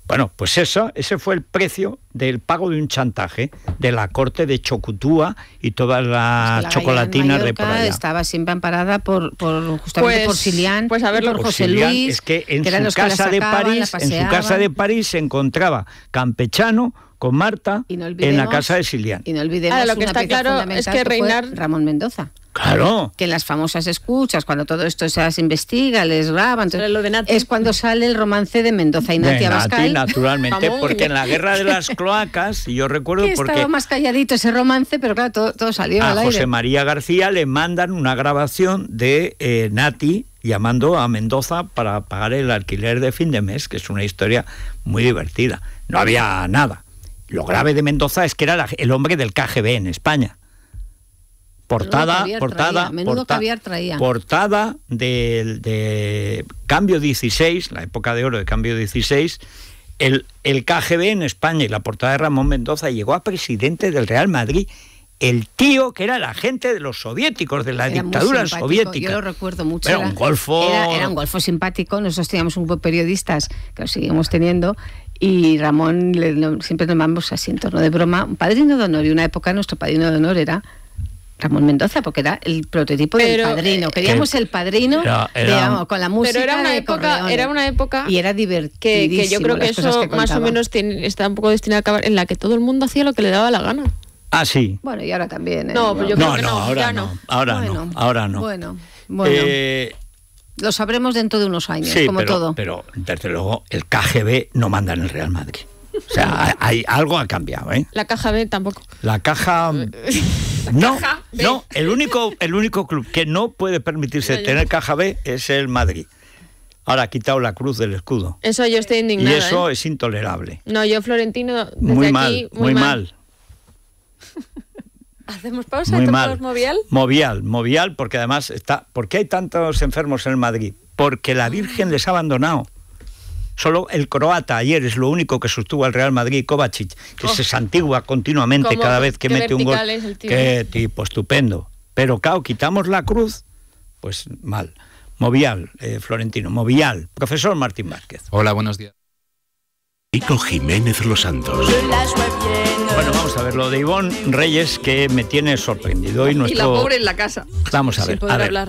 A: Bueno, pues eso, ese fue el precio del pago de un chantaje de la corte de Chocutúa y toda la pues chocolatina de por allá.
D: Estaba siempre amparada
A: por, por justamente por Silián,
B: pues, pues por José Luis. Es que
A: en su casa de París, en su casa de París se encontraba campechano con Marta en la casa de Silian.
D: Y no olvidemos lo que una está claro que reinar Ramón Mendoza. Claro. Que en las famosas escuchas, cuando todo esto se investiga, les graban entonces, es cuando sale el romance de Mendoza y Nati Nati, naturalmente,
A: porque en la guerra de las cloacas, yo recuerdo porque... Estaba más
D: calladito ese romance, pero claro, todo, salió a José
A: María García le mandan una grabación de eh, Nati llamando a Mendoza para pagar el alquiler de fin de mes, que es una historia muy divertida. No había nada lo grave de Mendoza es que era el hombre del KGB en España. Portada, portada, traía. portada de, Cambio 16, la época de oro de Cambio 16, el, el KGB en España y la portada de Ramón Mendoza llegó a presidente del Real Madrid el tío que era el agente de los soviéticos, de la dictadura soviética. Yo recuerdo mucho. Era, un golfo. Era, era, un
D: golfo simpático. Nosotros teníamos un grupo de periodistas que lo seguimos teniendo y Ramón siempre nombramos así en torno de broma un padrino de honor y una época nuestro padrino de honor era Ramón Mendoza, porque era el prototipo del padrino. Eh, Queríamos el
B: padrino con la música. Pero era una, época, Y era divertidísimo. Que, yo creo que eso más o menos tiene, está un poco destinado a acabar, en la que todo el mundo hacía lo que le daba la gana. Ah, sí. Bueno, y ahora también.
D: ¿eh? No, pues yo creo que no, ahora no.
A: Ahora no. Ahora no. Bueno, bueno. Eh,
D: lo sabremos dentro de unos años, como todo.
A: Pero desde luego el KGB no manda en el Real Madrid. O sea, hay, algo ha cambiado, ¿eh? La caja B tampoco. La caja. no, no, el único, el único club que no puede permitirse tener caja B es el Madrid. Ahora ha quitado la cruz del escudo.
B: Eso yo estoy indignada. Y eso ¿eh?
A: es intolerable.
B: No, yo Florentino. muy, muy mal, muy mal. Hacemos pausa y mal. Movial.
A: Movial, Movial, porque además está. ¿Por qué hay tantos enfermos en Madrid? Porque la Virgen les ha abandonado. Solo el croata ayer es lo único que sostuvo al Real Madrid, Kovacic, que se oh. santigua continuamente cada vez que mete un gol. Qué tipo, estupendo. Pero claro, quitamos la cruz, pues mal. Movial, eh, Florentino, Movial. Profesor Martín Márquez. Hola, buenos días. Rico Jiménez Los Santos. Bueno, vamos a ver, lo de Ivonne Reyes que me tiene sorprendido. Y, nuestro... y la pobre en la casa. Vamos a ver,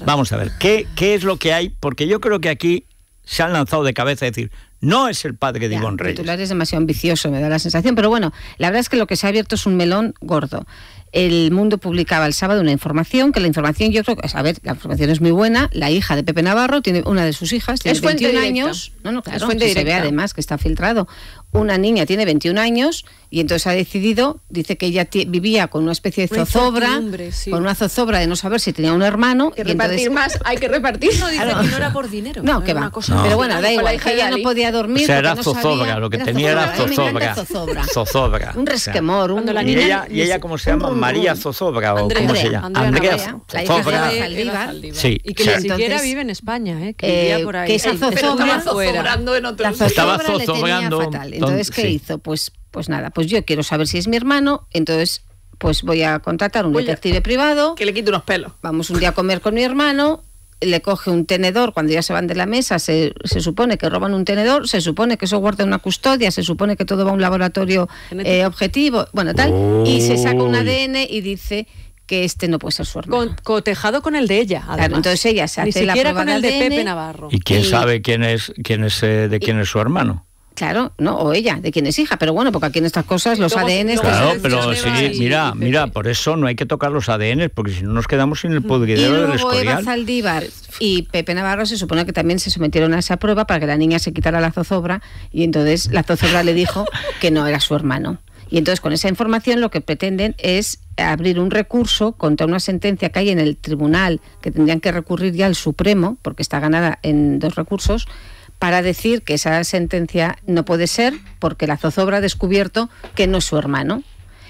A: vamos a ver, ¿qué, ¿qué es lo que hay? Porque yo creo que aquí se han lanzado de cabeza a decir, no es el padre de Reyes. El
D: titular es demasiado ambicioso, me da la sensación. Pero bueno, la verdad es que lo que se ha abierto es un melón gordo. El Mundo publicaba el sábado una información, que la información yo creo, a ver, la información es muy buena, la hija de Pepe Navarro, tiene una de sus hijas, tiene es 21 años, no, no, claro, se ve además que está filtrado, una niña tiene 21 años y entonces ha decidido, dice que ella vivía con una especie de zozobra, con una zozobra de no saber si tenía un hermano. repartir
B: más, hay que repartir. No, dice que no era por dinero. No, que
D: va. Pero bueno, da igual, no
B: podía dormir.
D: O era zozobra, lo que tenía zozobra. era
A: zozobra. Un resquemor.
D: y ella, y ella
A: ¿cómo se llama? María Zozobra, o como se llama. Andrea, Andrea, Sí, y que ni siquiera
C: vive en España, ¿eh? que eh, por ahí. zozobra, zozobrando en otro Estaba zozobrando. Entonces, ¿qué
D: hizo? Pues, pues nada, pues yo quiero saber si es mi hermano, entonces pues voy a contratar un detective privado. Que le quite unos pelos. Vamos un día a comer con mi hermano le coge un tenedor cuando ya se van de la mesa, se, se, supone que roban un tenedor, se supone que eso guarda una custodia, se supone que todo va a un laboratorio eh, objetivo, bueno, tal, y se saca un ADN y dice que este no puede ser su hermano. cotejado con el de ella. Además. entonces ella se la con el de, Pepe Navarro. ¿Y quién sabe
A: quién es, quién es eh, de quién es su hermano?
D: Claro, no, o ella, de quien es hija, pero bueno, porque aquí en estas cosas los ADN... Pues, claro, pero
A: mira, mira, por eso no hay que tocar los ADN, porque si no nos quedamos sin el podridero del escorial. Eva
D: Zaldívar y Pepe Navarro se supone que también se sometieron a esa prueba para que la niña se quitara la zozobra, y entonces la zozobra le dijo que no era su hermano. Y entonces con esa información lo que pretenden es abrir un recurso contra una sentencia que hay en el tribunal, que tendrían que recurrir ya al Supremo, porque está ganada en dos recursos, para decir que esa sentencia no puede ser porque la zozobra ha descubierto que no es su hermano.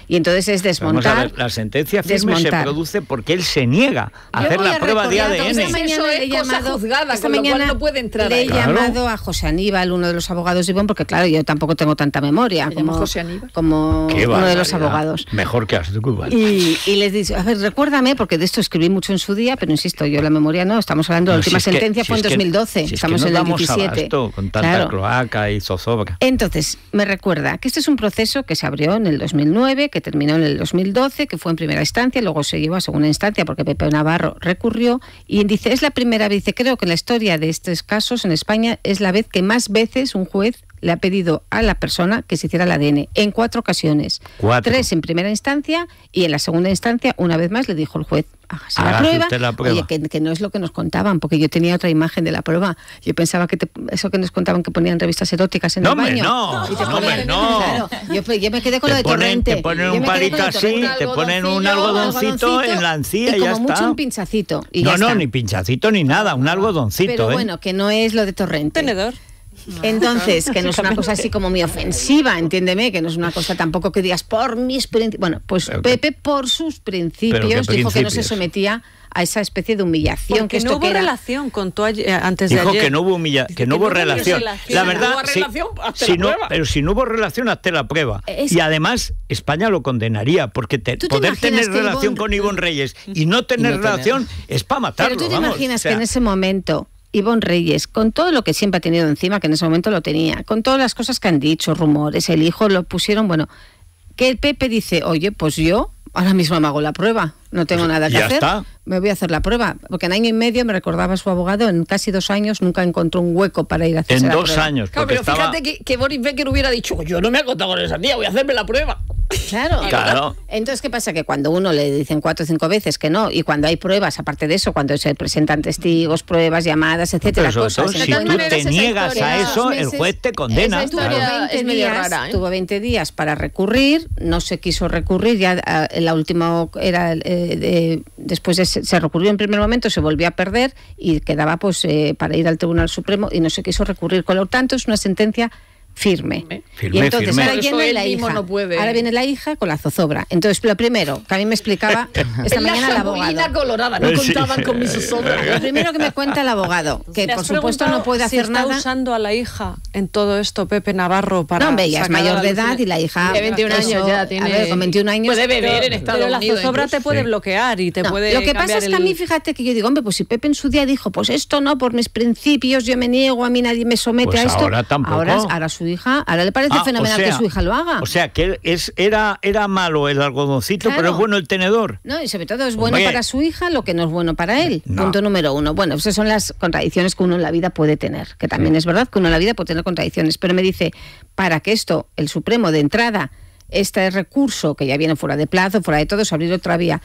D: Y entonces es desmontar. Vamos
A: la sentencia firme se produce porque él se niega a hacer la prueba de ADN. Esta mañana
D: he llamado, no puede entrar le he llamado a José Aníbal, uno de los abogados de porque claro, yo tampoco tengo tanta memoria como, uno de los abogados. Mejor que José Y, y les dice, a ver, recuérdame, porque de esto escribí mucho en su día, pero insisto, yo la memoria no, estamos hablando, de la última sentencia fue en 2012, estamos en el 17. Entonces, me recuerda que este es un proceso que se abrió en el 2009, que terminó en el 2012, que fue en primera instancia, luego se llevó a segunda instancia porque Pepe Navarro recurrió y dice, es la primera vez, dice, creo que en la historia de estos casos en España es la vez que más veces un juez le ha pedido a la persona que se hiciera el ADN en cuatro ocasiones. Tres en primera instancia y en la segunda instancia, una vez más, le dijo el juez, hágase la prueba. la Oye, que, no es lo que nos contaban, porque yo tenía otra imagen de la prueba. Yo pensaba que eso que nos contaban que ponían revistas eróticas en el baño. no, no, no. yo, me quedé con lo de torrente. Te ponen un palito así, te ponen un algodoncito en la encía y, ya como ya mucho un pinchacito. no, no, ni
A: pinchacito ni nada, un algodoncito. Pero ¿eh? bueno,
D: que no es lo de torrente. Tenedor. Entonces, que no es una cosa así como muy ofensiva, entiéndeme, que no es una cosa tampoco que digas por mis principios. Bueno, pues Pepe por sus principios dijo que no se sometía a esa especie de humillación Porque que no
C: hubo relación con tú antes de dijo que no
A: hubo que, no, hubo, relación. la verdad si, no, pero si no hubo relación hazte la prueba y además España lo condenaría porque te, poder tener relación con Ivonne mm. Reyes y no tener relación es para matarlo pero tú te imaginas que en ese
D: momento Ivonne Reyes, con todo lo que siempre ha tenido encima, que en ese momento lo tenía, con todas las cosas que han dicho, rumores, el hijo lo pusieron, bueno, que el Pepe dice, oye, pues yo ahora mismo me hago la prueba no tengo pues, nada que hacer. Me voy a hacer la prueba. Porque en año y medio, me recordaba su abogado, en casi dos años nunca encontró un hueco para ir a hacer En dos años. Claro, pero fíjate
B: que, Boris Becker hubiera dicho, pues yo no me he contado con esa tía, voy a hacerme la prueba. Claro. claro.
D: Entonces, ¿qué pasa? Que cuando uno le dicen cuatro o cinco veces que no, y cuando hay pruebas, aparte de eso, cuando se presentan testigos, pruebas, llamadas, etcétera, cosas. si tú te niegas a eso, el juez te condena. Tuvo 20 ¿eh? días para recurrir, no se quiso recurrir, ya ah, la última era... El, de después se recurrió en primer momento, se volvió a perder y quedaba pues eh, para ir al Tribunal Supremo y no se quiso recurrir. Con lo tanto, es una sentencia firme. y entonces ahora viene la hija. No puede. Ahora viene la hija con la zozobra. Entonces, lo primero que a mí me explicaba esta mañana el abogado.
C: no contaban con mi
D: zozobra. Lo primero
C: que me cuenta el abogado, que por supuesto no puede hacer si está nada. usando a la hija en todo esto Pepe Navarro para No, es mayor de edad y la hija 21 años ya tiene. con 21 años puede beber en pero la zozobra te puede bloquear y te puede Lo que pasa es que a mí fíjate que yo digo, hombre, pues si Pepe en su
D: día dijo, pues esto no por mis principios, yo me niego, a mí nadie me somete pues a esto. Ahora tampoco. ahora su hija. Ahora le parece ah, fenomenal que su hija lo haga. O
A: sea, que es, era, era malo el algodoncito, pero es bueno el tenedor.
D: No, y sobre todo es bueno para su hija lo que no es bueno para él. Punto número uno. Bueno, esas son las contradicciones que uno en la vida puede tener, que también es verdad que uno en la vida puede tener contradicciones, pero me dice, para que esto, el Supremo de entrada, este recurso que ya viene fuera de plazo, fuera de todo, se abrir otra vía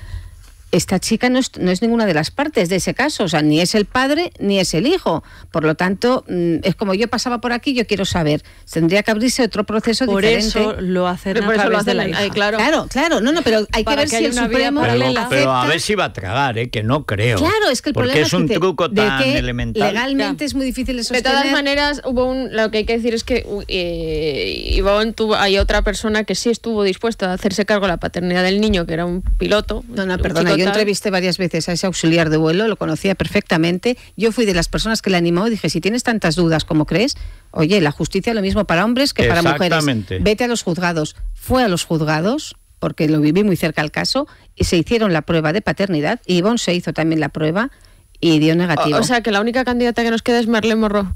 D: esta chica no es, ninguna de las partes de ese caso, o sea, ni es el padre ni es el hijo. Por lo tanto, mm, es como yo pasaba por aquí, yo quiero saber. Tendría que abrirse otro proceso por diferente. Eso lo hacen por eso lo hace la hija. Eh, claro. claro. no, no, pero hay que ver si el Supremo
C: pero,
A: a ver si va a tragar, ¿eh? que no creo. Claro, es que el problema es un truco tan elemental.
B: Legalmente es muy difícil de sostener, De todas maneras, hubo un, lo que hay que decir es que eh, tuvo, hay otra persona que sí estuvo dispuesta a hacerse cargo de la paternidad del niño, que era un piloto. No, no, perdón yo entrevisté
D: varias veces a ese auxiliar de vuelo, lo conocía perfectamente. Yo fui de las personas que le animó, dije, si tienes tantas dudas como crees, oye, la justicia es lo mismo para hombres que para mujeres. Vete a los juzgados. Fue a los juzgados porque lo viví muy cerca al caso, y se hicieron la prueba de paternidad, y Ivonne se hizo también la prueba, y dio negativo. O, sea,
B: que la única candidata que nos queda es Marlene Morro.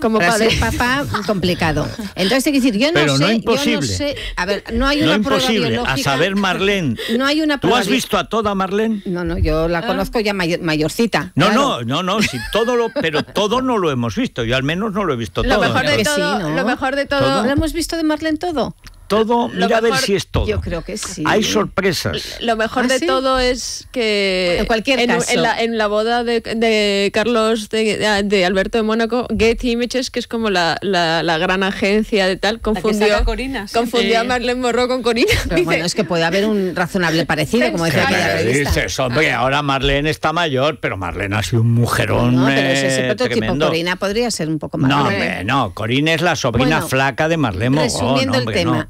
D: Como padre. papá, complicado. Entonces, hay que decir, yo no sé. no Yo no sé, a ver, no hay no una imposible, prueba biológica. A saber, Marlene. No hay una ¿Tú has visto a toda Marlene? No, no, yo la ah. conozco ya mayorcita. No, no,
A: no, no, todo lo, pero todo no lo hemos visto. Yo al menos no lo he visto lo Mejor de todo Lo
D: mejor de
B: todo. ¿Todo? ¿Lo hemos visto de Marlene todo?
A: todo, mira a ver si es todo. Yo creo que sí. Hay sorpresas.
B: Lo mejor ¿Ah, de todo es que en la, boda de, Carlos de, Alberto de Mónaco, Get Images, que es como la, la, gran agencia de tal, confundió, confundió a Marlene Morro con Corina. bueno, es que puede haber un razonable parecido, como
D: decía aquella
A: Dices, hombre, ahora Marlene está mayor, pero Marlene ha sido un mujerón. pero ese eh, Tremendo. Corina
D: podría ser un poco más. No,
A: no, Corina es la sobrina flaca de Marlene Morro. Resumiendo no, el tema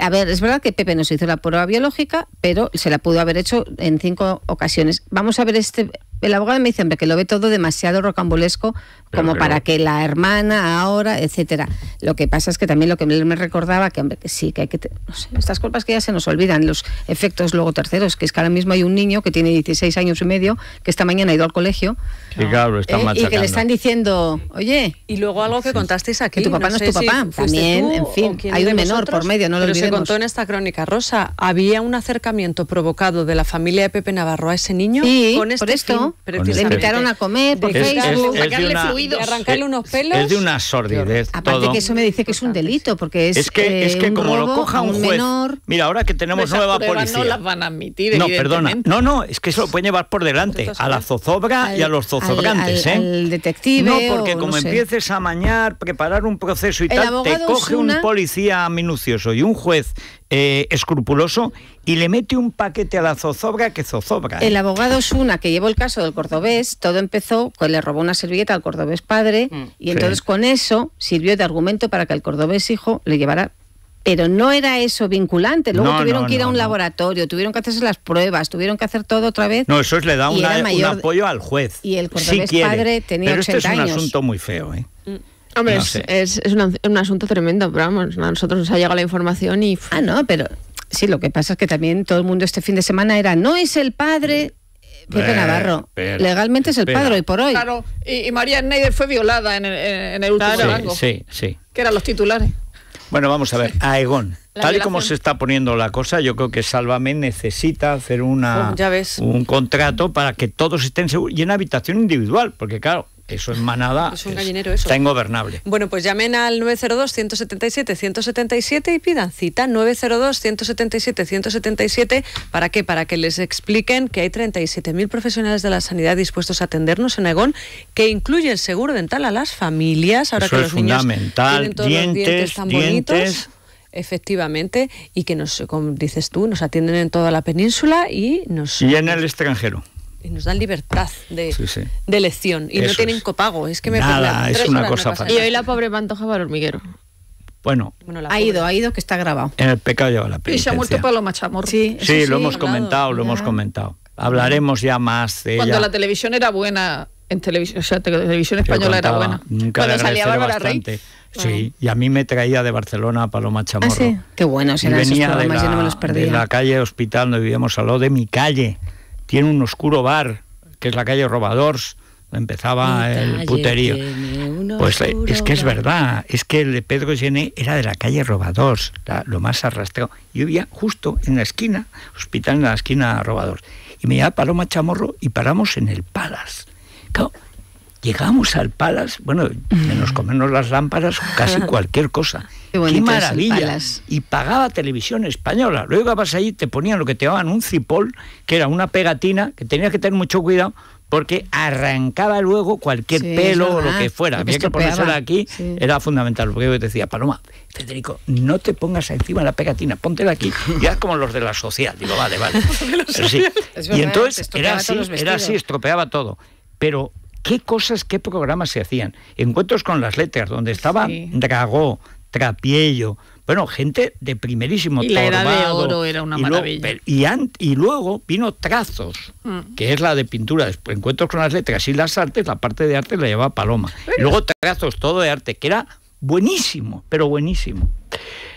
D: a ver, es verdad que Pepe nos hizo la prueba biológica, pero se la pudo haber hecho en cinco ocasiones. Vamos a ver este. El abogado me dice, que lo ve todo demasiado rocambolesco como para que la hermana ahora, etcétera. Lo que pasa es que también lo que me recordaba que, hombre, que sí, que hay que no sé, estas culpas que ya se nos olvidan, los efectos luego terceros, que es que ahora mismo hay un niño que tiene 16 años y medio, que esta mañana ha ido al colegio.
A: Y, claro, ¿Eh? y
C: que le están diciendo, "Oye, y luego algo que contasteis aquí, que tu papá no, es tu papá, también, en fin, hay un menor por medio, no lo pero se contó en esta crónica rosa, había un acercamiento provocado de la familia de Pepe Navarro a ese niño sí, con este por esto, le invitaron a comer por Facebook, sacarle de arrancarle eh, unos pelos. Es de
A: una sordidez. Aparte que
C: eso me dice que es un
D: delito, porque es. Es que, es eh, que como lo coja un juez. mira,
A: ahora que tenemos nueva policía. No las
D: van a admitir. No, perdona.
A: No, no, es que eso lo pueden llevar por delante. A la zozobra y a los zozobrantes, al,
B: ¿eh?
D: detective. No, porque como empieces
A: a mañar, preparar un proceso y tal, te coge un policía minucioso y un juez eh, escrupuloso y le mete un paquete a la zozobra que zozobra. El ¿eh?
D: abogado Suna, que llevó el caso del cordobés, todo empezó, pues le robó una servilleta al cordobés padre mm. y entonces con eso sirvió de argumento para que el cordobés hijo le llevara pero no era eso vinculante. Luego tuvieron que ir a un laboratorio, tuvieron que hacerse las pruebas, tuvieron que hacer todo otra vez. No, eso es, le da un apoyo
A: al juez. Y el cordobés padre tenía pero este es un asunto muy feo, ¿eh? Mm
B: es, un, asunto tremendo, vamos, a nosotros nos ha llegado la información y... Ah, no, pero sí, lo que pasa es que también todo el mundo este
D: fin de semana era, no es el padre... Eh, Pepe Navarro, legalmente es el padre hoy por hoy. Claro,
B: y, María Schneider fue violada en el, último
A: rango. Sí, sí,
B: Que eran los titulares.
A: Bueno, vamos a ver, a Tal y como se está poniendo la cosa, yo creo que Sálvame necesita hacer una, oh, un contrato para que todos estén seguros y en habitación individual, porque claro, eso es manada.
C: Está ingobernable. Bueno, pues llamen al 902-177-177 y pidan cita 902-177-177. ¿Para qué? Para que les expliquen que hay 37.000 profesionales de la sanidad dispuestos a atendernos en Egón, que incluye el seguro dental a las familias. Ahora que los niños Tienen todos los dientes tan bonitos efectivamente, y que nos, como dices tú, nos atienden en toda la península y
A: nos... Y en el extranjero
C: y nos dan libertad de, de elección y no tienen copago. Es que me Nada, es una cosa Y hoy la pobre Pantoja para hormiguero.
A: Bueno,
B: ha ido, ha ido que está grabado.
A: En el pecado lleva la penitencia.
B: Y se ha muerto Paloma Chamorro. Sí, sí, lo hemos comentado, lo hemos comentado.
A: Hablaremos ya más de Cuando la
B: televisión era buena, en televisión, o sea, televisión
D: española era buena. Nunca Cuando salía bastante
A: ah. Sí, y a mí me traía de Barcelona a Paloma ah, Chamorro. sí?
D: Qué bueno, si venía de la, no me perdía. la
A: calle Hospital donde vivíamos al de mi calle tiene un oscuro bar, que es la calle Robadors, empezaba el puterío. Pues eh, es que es verdad, es que el de Pedro Gené era de la calle Robadors, lo más arrastrado. Yo vivía justo en la esquina, hospital en la esquina Robadors. Y me llamaba Paloma Chamorro y paramos en el Palas. llegamos al Palas, bueno, menos comemos las lámparas, casi cualquier cosa. Qué, maravilla. Y pagaba televisión española. Luego vas allí, te ponían lo que te daban, un cipol, que era una pegatina, que tenías que tener mucho cuidado porque arrancaba luego cualquier pelo o lo que fuera. Había que ponérsela aquí, era fundamental. Porque yo te decía, Paloma, Federico, no te pongas encima la pegatina, póntela aquí. Ya como los de la social. Digo, vale, vale. y entonces era así, era así, estropeaba todo. Pero qué cosas, qué programas se hacían. Encuentros con las letras, donde estaba Dragó, Trapiello, bueno, gente de primerísimo y de oro era una maravilla. y, luego vino Trazos, mm. que es la de pintura, encuentros con las letras y las artes, la parte de arte la llevaba Paloma. luego Trazos, todo de arte, que era buenísimo, pero buenísimo.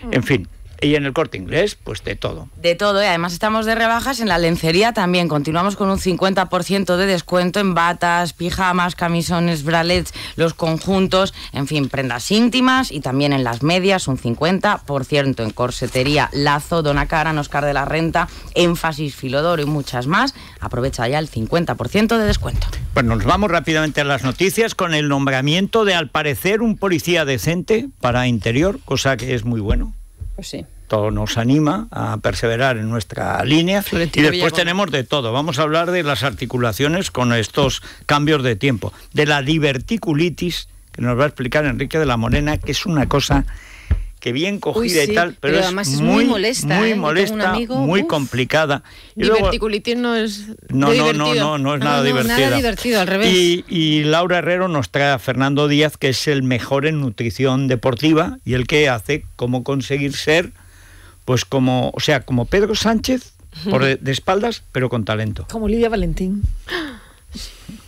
A: Mm. En fin, y en el corte inglés, pues de todo.
D: De todo, y ¿eh? además estamos de rebajas en la lencería también. Continuamos con un 50% de descuento en batas, pijamas, camisones, bralets, los conjuntos, en fin, prendas íntimas y también en las medias un 50% en corsetería, lazo, donacara, noscar de la Renta, énfasis, Filodoro y muchas más. Aprovecha ya el 50%
A: de descuento. Pues nos vamos rápidamente a las noticias con el nombramiento de, al parecer, un policía decente para interior, cosa que es muy bueno. Pues todo nos anima a perseverar en nuestra línea. y después tenemos de todo. Vamos a hablar de las articulaciones con estos cambios de tiempo, de la diverticulitis, que nos va a explicar Enrique de la Morena, que es una cosa que bien cogida y tal, pero, además es muy,
B: molesta,
D: muy, molesta,
A: muy ¿eh? complicada. Y diverticulitis
B: no es no, no, no, no, es nada, divertido. al revés.
A: Y, Laura Herrero nos trae a Fernando Díaz, que es el mejor en nutrición deportiva y el que hace cómo conseguir ser, pues como, o sea, como Pedro Sánchez, por de espaldas, pero con talento. Como Lidia Valentín.